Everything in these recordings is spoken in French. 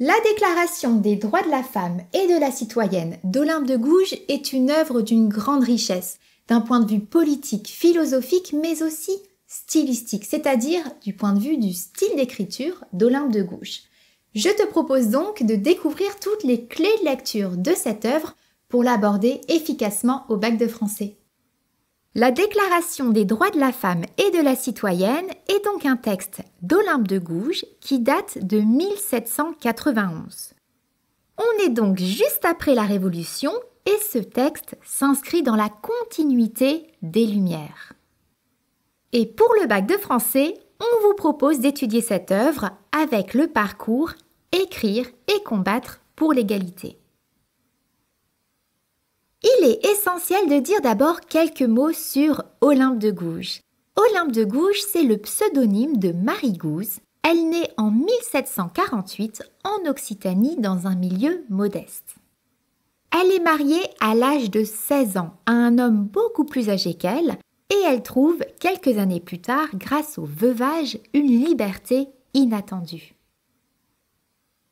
La Déclaration des droits de la femme et de la citoyenne d'Olympe de Gouges est une œuvre d'une grande richesse, d'un point de vue politique, philosophique, mais aussi stylistique, c'est-à-dire du point de vue du style d'écriture d'Olympe de Gouges. Je te propose donc de découvrir toutes les clés de lecture de cette œuvre pour l'aborder efficacement au bac de français. La Déclaration des droits de la femme et de la citoyenne est donc un texte d'Olympe de Gouges qui date de 1791. On est donc juste après la Révolution et ce texte s'inscrit dans la continuité des Lumières. Et pour le bac de français, on vous propose d'étudier cette œuvre avec le parcours Écrire et combattre pour l'égalité il est essentiel de dire d'abord quelques mots sur Olympe de Gouges. Olympe de Gouges, c'est le pseudonyme de Marie Gouze. Elle naît en 1748 en Occitanie dans un milieu modeste. Elle est mariée à l'âge de 16 ans à un homme beaucoup plus âgé qu'elle et elle trouve quelques années plus tard, grâce au veuvage, une liberté inattendue.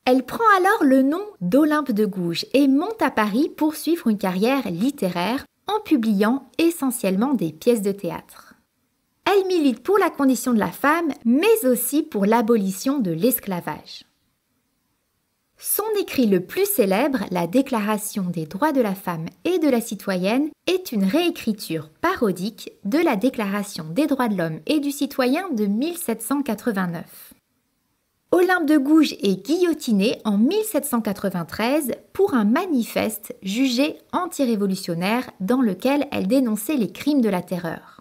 Elle prend alors le nom d'Olympe de Gouges et monte à Paris pour suivre une carrière littéraire en publiant essentiellement des pièces de théâtre. Elle milite pour la condition de la femme, mais aussi pour l'abolition de l'esclavage. Son écrit le plus célèbre, La Déclaration des droits de la femme et de la citoyenne, est une réécriture parodique de la Déclaration des droits de l'homme et du citoyen de 1789. Olympe de Gouges est guillotinée en 1793 pour un manifeste jugé antirévolutionnaire dans lequel elle dénonçait les crimes de la terreur.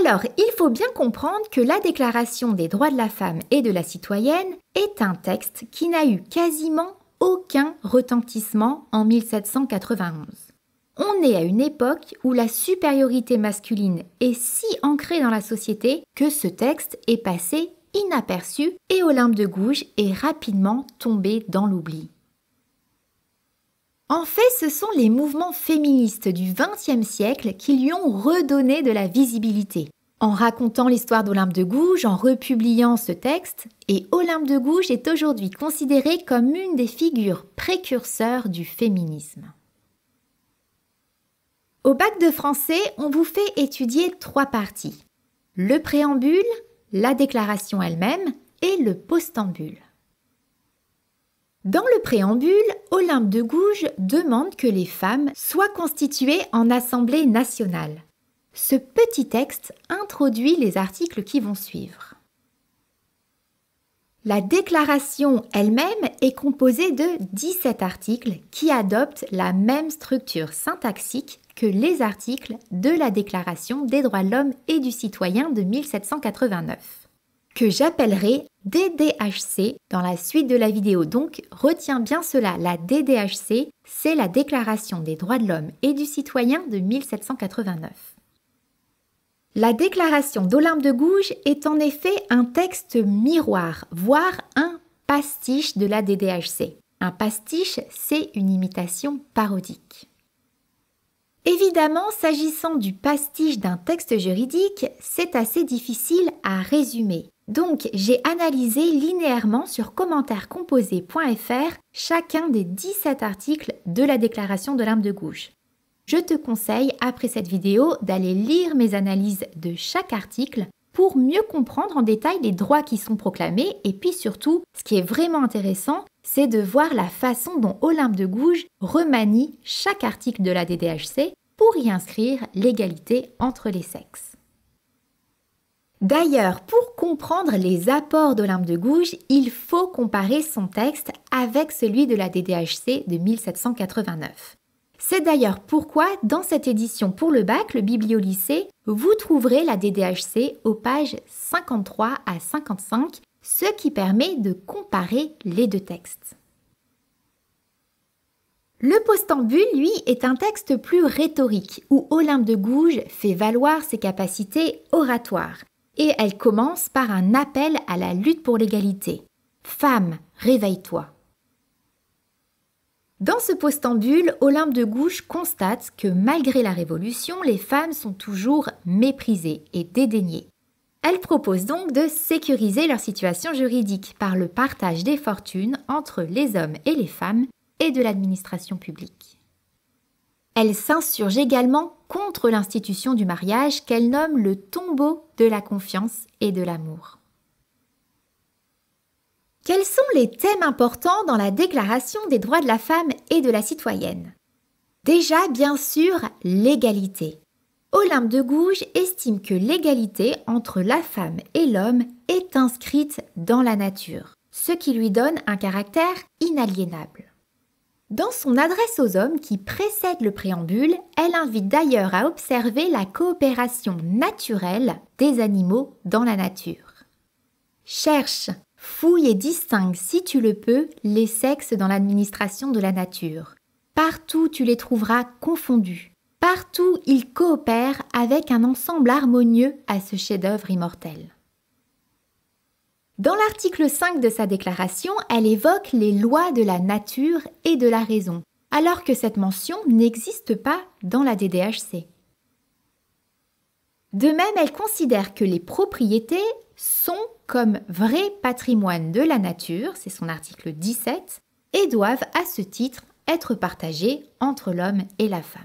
Alors, il faut bien comprendre que la Déclaration des droits de la femme et de la citoyenne est un texte qui n'a eu quasiment aucun retentissement en 1791. On est à une époque où la supériorité masculine est si ancrée dans la société que ce texte est passé inaperçu et Olympe de Gouges est rapidement tombée dans l'oubli. En fait, ce sont les mouvements féministes du XXe siècle qui lui ont redonné de la visibilité. En racontant l'histoire d'Olympe de Gouges, en republiant ce texte, et Olympe de Gouges est aujourd'hui considérée comme une des figures précurseurs du féminisme. Au bac de français, on vous fait étudier trois parties. Le préambule, la déclaration elle-même et le postambule. Dans le préambule, Olympe de Gouges demande que les femmes soient constituées en Assemblée nationale. Ce petit texte introduit les articles qui vont suivre. La déclaration elle-même est composée de 17 articles qui adoptent la même structure syntaxique que les articles de la Déclaration des droits de l'homme et du citoyen de 1789, que j'appellerai DDHC dans la suite de la vidéo. Donc retiens bien cela, la DDHC, c'est la Déclaration des droits de l'homme et du citoyen de 1789. La déclaration d'Olympe de Gouges est en effet un texte miroir, voire un pastiche de la DDHC. Un pastiche, c'est une imitation parodique. Évidemment, s'agissant du pastiche d'un texte juridique, c'est assez difficile à résumer. Donc, j'ai analysé linéairement sur commentairescomposés.fr chacun des 17 articles de la déclaration de l'arme de gauche. Je te conseille, après cette vidéo, d'aller lire mes analyses de chaque article pour mieux comprendre en détail les droits qui sont proclamés et puis surtout, ce qui est vraiment intéressant, c'est de voir la façon dont Olympe de Gouges remanie chaque article de la DDHC pour y inscrire l'égalité entre les sexes. D'ailleurs, pour comprendre les apports d'Olympe de Gouges, il faut comparer son texte avec celui de la DDHC de 1789. C'est d'ailleurs pourquoi, dans cette édition pour le bac, le Bibliolycée, vous trouverez la DDHC aux pages 53 à 55 ce qui permet de comparer les deux textes. Le postambule, lui, est un texte plus rhétorique, où Olympe de Gouges fait valoir ses capacités oratoires, et elle commence par un appel à la lutte pour l'égalité. Femme, réveille-toi. Dans ce postambule, Olympe de Gouges constate que malgré la Révolution, les femmes sont toujours méprisées et dédaignées. Elle propose donc de sécuriser leur situation juridique par le partage des fortunes entre les hommes et les femmes et de l'administration publique. Elle s'insurge également contre l'institution du mariage qu'elle nomme le tombeau de la confiance et de l'amour. Quels sont les thèmes importants dans la Déclaration des droits de la femme et de la citoyenne Déjà, bien sûr, l'égalité. Olympe de Gouges estime que l'égalité entre la femme et l'homme est inscrite dans la nature, ce qui lui donne un caractère inaliénable. Dans son adresse aux hommes qui précède le préambule, elle invite d'ailleurs à observer la coopération naturelle des animaux dans la nature. Cherche, fouille et distingue si tu le peux les sexes dans l'administration de la nature. Partout tu les trouveras confondus, Partout, il coopère avec un ensemble harmonieux à ce chef-d'œuvre immortel. Dans l'article 5 de sa déclaration, elle évoque les lois de la nature et de la raison, alors que cette mention n'existe pas dans la DDHC. De même, elle considère que les propriétés sont comme vrai patrimoine de la nature, c'est son article 17, et doivent à ce titre être partagées entre l'homme et la femme.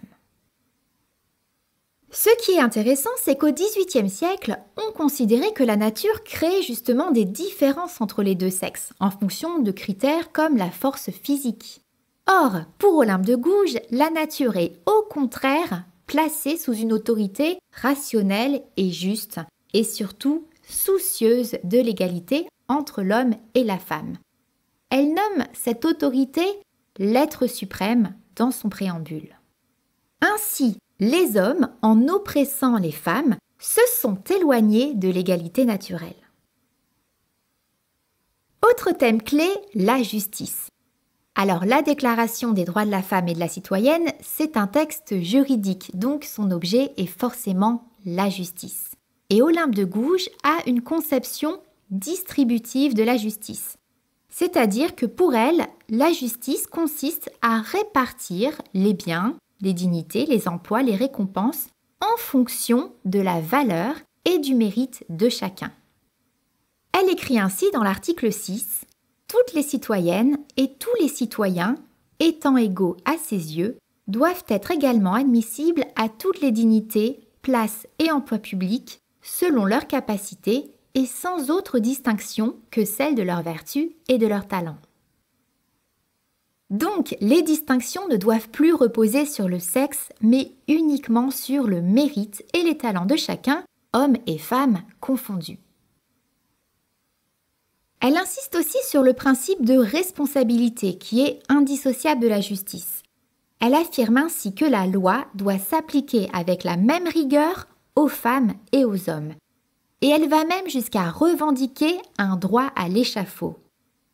Ce qui est intéressant, c'est qu'au XVIIIe siècle, on considérait que la nature créait justement des différences entre les deux sexes, en fonction de critères comme la force physique. Or, pour Olympe de Gouges, la nature est au contraire placée sous une autorité rationnelle et juste, et surtout soucieuse de l'égalité entre l'homme et la femme. Elle nomme cette autorité l'être suprême dans son préambule. Ainsi, les hommes, en oppressant les femmes, se sont éloignés de l'égalité naturelle. Autre thème clé, la justice. Alors la Déclaration des droits de la femme et de la citoyenne, c'est un texte juridique, donc son objet est forcément la justice. Et Olympe de Gouges a une conception distributive de la justice. C'est-à-dire que pour elle, la justice consiste à répartir les biens, les dignités, les emplois, les récompenses, en fonction de la valeur et du mérite de chacun. Elle écrit ainsi dans l'article 6 Toutes les citoyennes et tous les citoyens, étant égaux à ses yeux, doivent être également admissibles à toutes les dignités, places et emplois publics, selon leurs capacités et sans autre distinction que celle de leur vertu et de leurs talents. » Donc, les distinctions ne doivent plus reposer sur le sexe, mais uniquement sur le mérite et les talents de chacun, hommes et femmes confondus. Elle insiste aussi sur le principe de responsabilité qui est indissociable de la justice. Elle affirme ainsi que la loi doit s'appliquer avec la même rigueur aux femmes et aux hommes. Et elle va même jusqu'à revendiquer un droit à l'échafaud.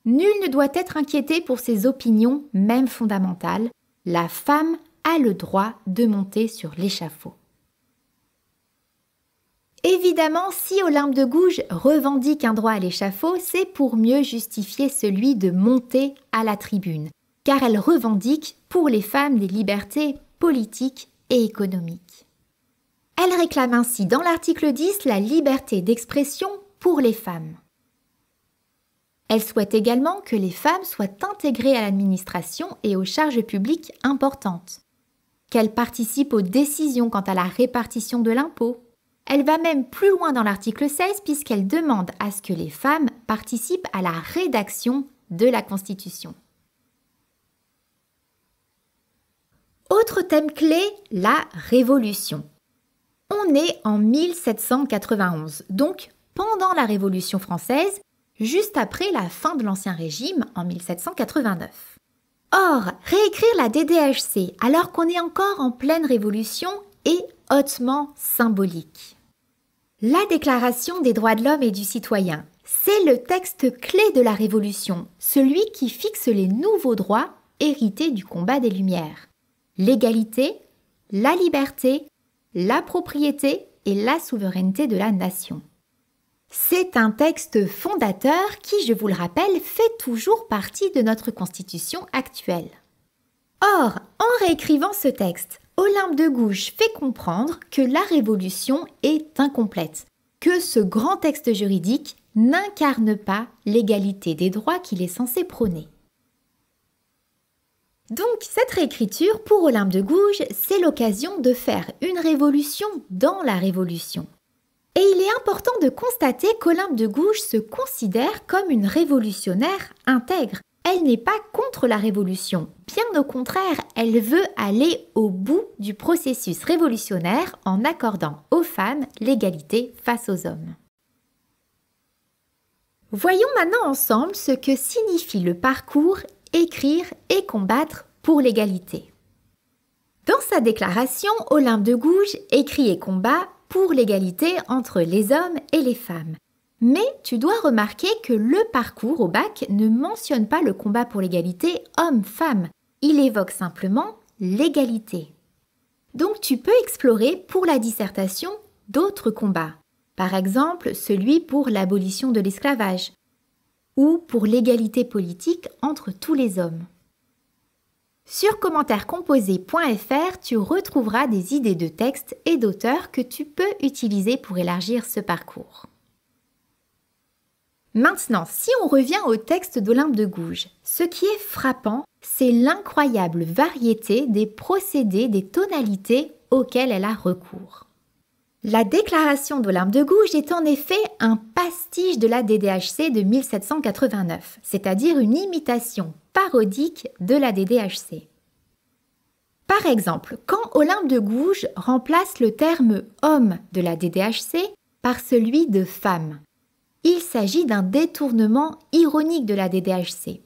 Nul ne doit être inquiété pour ses opinions, même fondamentales. La femme a le droit de monter sur l'échafaud. Évidemment, si Olympe de Gouges revendique un droit à l'échafaud, c'est pour mieux justifier celui de monter à la tribune, car elle revendique pour les femmes des libertés politiques et économiques. Elle réclame ainsi dans l'article 10 la liberté d'expression pour les femmes. Elle souhaite également que les femmes soient intégrées à l'administration et aux charges publiques importantes, qu'elles participent aux décisions quant à la répartition de l'impôt. Elle va même plus loin dans l'article 16 puisqu'elle demande à ce que les femmes participent à la rédaction de la Constitution. Autre thème clé, la Révolution. On est en 1791, donc pendant la Révolution française, juste après la fin de l'Ancien Régime en 1789. Or, réécrire la DDHC alors qu'on est encore en pleine révolution est hautement symbolique. La Déclaration des droits de l'homme et du citoyen, c'est le texte clé de la Révolution, celui qui fixe les nouveaux droits hérités du combat des Lumières. L'égalité, la liberté, la propriété et la souveraineté de la nation. C'est un texte fondateur qui, je vous le rappelle, fait toujours partie de notre Constitution actuelle. Or, en réécrivant ce texte, Olympe de Gouges fait comprendre que la Révolution est incomplète, que ce grand texte juridique n'incarne pas l'égalité des droits qu'il est censé prôner. Donc cette réécriture pour Olympe de Gouges, c'est l'occasion de faire une révolution dans la révolution, et il est important de constater qu'Olympe de Gouges se considère comme une révolutionnaire intègre. Elle n'est pas contre la révolution, bien au contraire, elle veut aller au bout du processus révolutionnaire en accordant aux femmes l'égalité face aux hommes. Voyons maintenant ensemble ce que signifie le parcours écrire et combattre pour l'égalité. Dans sa déclaration, Olympe de Gouges écrit et combat pour l'égalité entre les hommes et les femmes. Mais tu dois remarquer que le parcours au bac ne mentionne pas le combat pour l'égalité homme-femme. Il évoque simplement l'égalité. Donc tu peux explorer pour la dissertation d'autres combats. Par exemple, celui pour l'abolition de l'esclavage ou pour l'égalité politique entre tous les hommes. Sur commentairecomposé.fr, tu retrouveras des idées de textes et d'auteurs que tu peux utiliser pour élargir ce parcours. Maintenant, si on revient au texte d'Olympe de Gouges, ce qui est frappant, c'est l'incroyable variété des procédés, des tonalités auxquelles elle a recours. La déclaration d'Olympe de Gouges est en effet un pastiche de la DDHC de 1789, c'est-à-dire une imitation parodique de la DDHC. Par exemple, quand Olympe de Gouges remplace le terme homme de la DDHC par celui de femme, il s'agit d'un détournement ironique de la DDHC.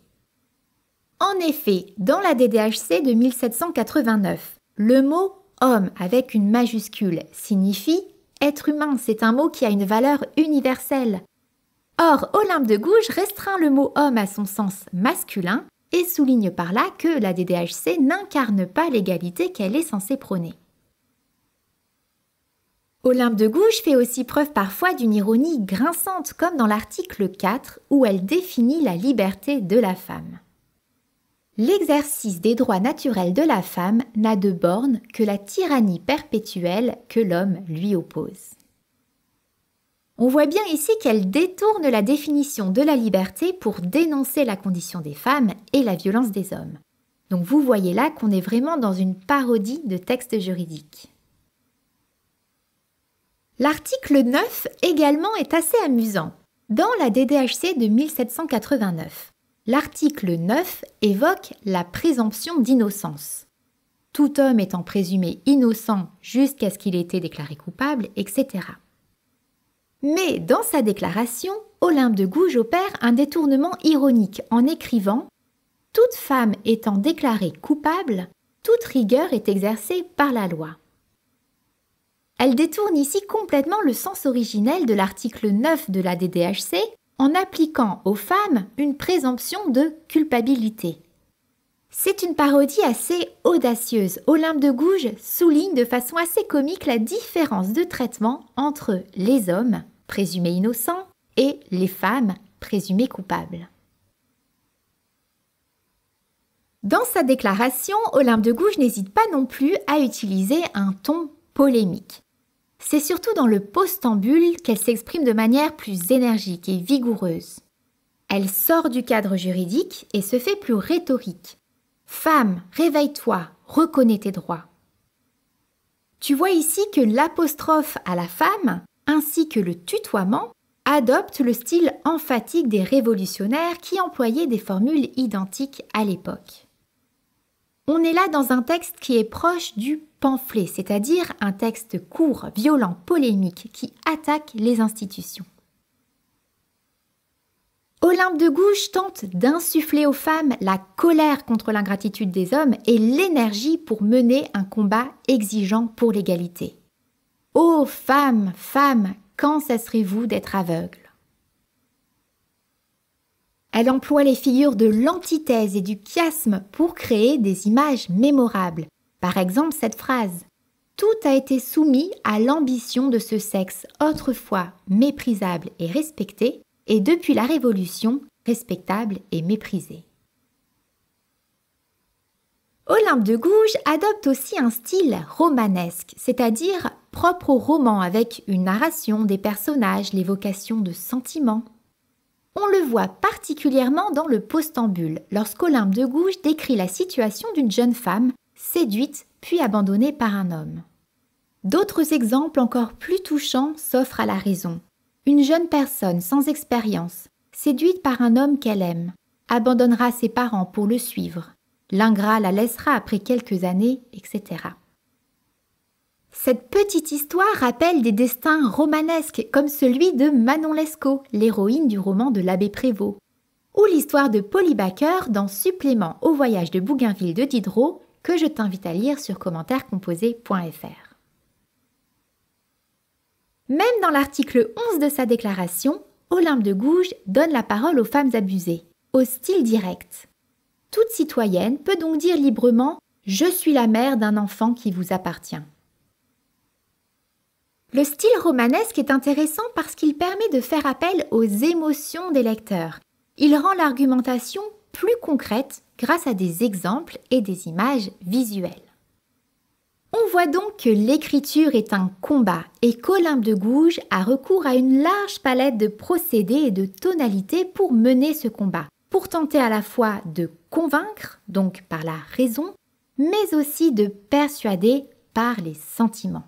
En effet, dans la DDHC de 1789, le mot homme avec une majuscule signifie être humain, c'est un mot qui a une valeur universelle. Or, Olympe de Gouges restreint le mot homme à son sens masculin et souligne par là que la DDHC n'incarne pas l'égalité qu'elle est censée prôner. Olympe de Gouges fait aussi preuve parfois d'une ironie grinçante, comme dans l'article 4 où elle définit la liberté de la femme. L'exercice des droits naturels de la femme n'a de borne que la tyrannie perpétuelle que l'homme lui oppose. On voit bien ici qu'elle détourne la définition de la liberté pour dénoncer la condition des femmes et la violence des hommes. Donc vous voyez là qu'on est vraiment dans une parodie de texte juridique. L'article 9 également est assez amusant. Dans la DDHC de 1789, l'article 9 évoque la présomption d'innocence. Tout homme étant présumé innocent jusqu'à ce qu'il ait été déclaré coupable, etc. Mais dans sa déclaration, Olympe de Gouges opère un détournement ironique en écrivant Toute femme étant déclarée coupable, toute rigueur est exercée par la loi. Elle détourne ici complètement le sens originel de l'article 9 de la DDHC en appliquant aux femmes une présomption de culpabilité. C'est une parodie assez audacieuse. Olympe de Gouges souligne de façon assez comique la différence de traitement entre les hommes présumés innocents, et les femmes présumées coupables. Dans sa déclaration, Olympe de Gouges n'hésite pas non plus à utiliser un ton polémique. C'est surtout dans le postambule qu'elle s'exprime de manière plus énergique et vigoureuse. Elle sort du cadre juridique et se fait plus rhétorique. Femme, réveille-toi, reconnais tes droits. Tu vois ici que l'apostrophe à la femme ainsi que le tutoiement adopte le style emphatique des révolutionnaires qui employaient des formules identiques à l'époque. On est là dans un texte qui est proche du pamphlet, c'est-à-dire un texte court, violent, polémique, qui attaque les institutions. Olympe de Gouges tente d'insuffler aux femmes la colère contre l'ingratitude des hommes et l'énergie pour mener un combat exigeant pour l'égalité. Ô oh, femme, femme, quand cesserez-vous d'être aveugle ?» Elle emploie les figures de l'antithèse et du chiasme pour créer des images mémorables. Par exemple, cette phrase Tout a été soumis à l'ambition de ce sexe autrefois méprisable et respecté, et depuis la Révolution, respectable et méprisé. Olympe de Gouges adopte aussi un style romanesque, c'est-à-dire propre au roman avec une narration, des personnages, l'évocation de sentiments. On le voit particulièrement dans le postambule, lorsqu'Olympe de Gouges décrit la situation d'une jeune femme séduite puis abandonnée par un homme. D'autres exemples encore plus touchants s'offrent à la raison. Une jeune personne sans expérience, séduite par un homme qu'elle aime, abandonnera ses parents pour le suivre. L'ingrat la laissera après quelques années, etc. Cette petite histoire rappelle des destins romanesques comme celui de Manon Lescaut, l'héroïne du roman de l'abbé Prévost, ou l'histoire de Polly Baker dans Supplément au voyage de Bougainville de Diderot que je t'invite à lire sur commentairecomposé.fr. Même dans l'article 11 de sa déclaration, Olympe de Gouges donne la parole aux femmes abusées, au style direct. Toute citoyenne peut donc dire librement Je suis la mère d'un enfant qui vous appartient. Le style romanesque est intéressant parce qu'il permet de faire appel aux émotions des lecteurs. Il rend l'argumentation plus concrète grâce à des exemples et des images visuelles. On voit donc que l'écriture est un combat et qu'Olympe de Gouges a recours à une large palette de procédés et de tonalités pour mener ce combat, pour tenter à la fois de convaincre, donc par la raison, mais aussi de persuader par les sentiments.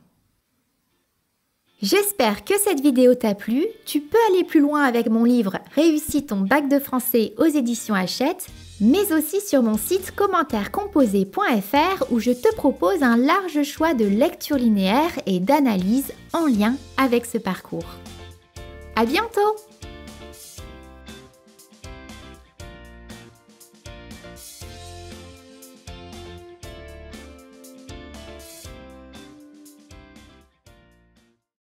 J'espère que cette vidéo t'a plu. Tu peux aller plus loin avec mon livre Réussis ton bac de français aux éditions Hachette, mais aussi sur mon site commentairecomposé.fr où je te propose un large choix de lectures linéaires et d'analyses en lien avec ce parcours. À bientôt!